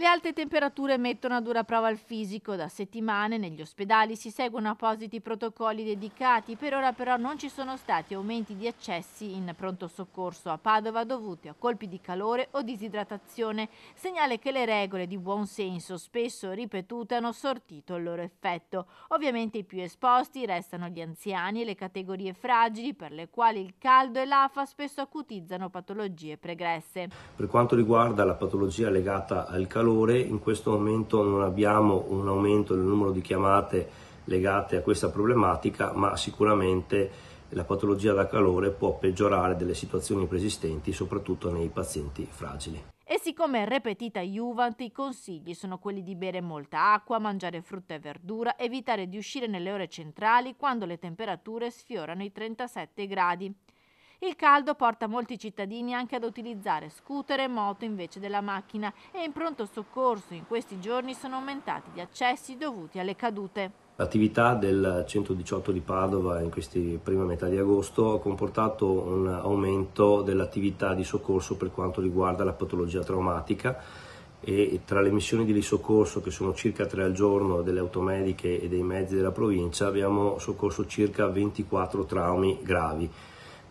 Le alte temperature mettono a dura prova il fisico. Da settimane negli ospedali si seguono appositi protocolli dedicati. Per ora però non ci sono stati aumenti di accessi in pronto soccorso a Padova dovuti a colpi di calore o disidratazione, segnale che le regole di buon senso spesso ripetute hanno sortito il loro effetto. Ovviamente i più esposti restano gli anziani e le categorie fragili per le quali il caldo e l'afa spesso acutizzano patologie pregresse. Per quanto riguarda la patologia legata al calore, valore, in questo momento non abbiamo un aumento del numero di chiamate legate a questa problematica, ma sicuramente la patologia da calore può peggiorare delle situazioni preesistenti, soprattutto nei pazienti fragili. E siccome è ripetita Juvent, i consigli sono quelli di bere molta acqua, mangiare frutta e verdura, evitare di uscire nelle ore centrali quando le temperature sfiorano i 37 gradi. Il caldo porta molti cittadini anche ad utilizzare scooter e moto invece della macchina e in pronto soccorso in questi giorni sono aumentati gli accessi dovuti alle cadute. L'attività del 118 di Padova in questa prima metà di agosto ha comportato un aumento dell'attività di soccorso per quanto riguarda la patologia traumatica e tra le missioni di soccorso che sono circa tre al giorno delle automediche e dei mezzi della provincia abbiamo soccorso circa 24 traumi gravi.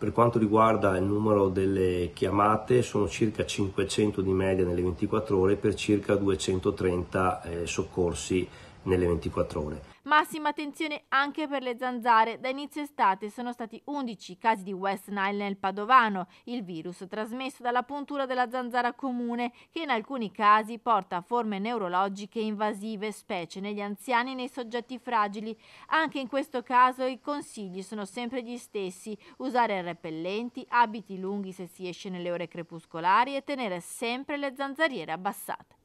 Per quanto riguarda il numero delle chiamate sono circa 500 di media nelle 24 ore per circa 230 eh, soccorsi nelle 24 ore. Massima attenzione anche per le zanzare. Da inizio estate sono stati 11 casi di West Nile nel Padovano, il virus trasmesso dalla puntura della zanzara comune che in alcuni casi porta a forme neurologiche invasive, specie negli anziani e nei soggetti fragili. Anche in questo caso i consigli sono sempre gli stessi, usare repellenti, abiti lunghi se si esce nelle ore crepuscolari e tenere sempre le zanzariere abbassate.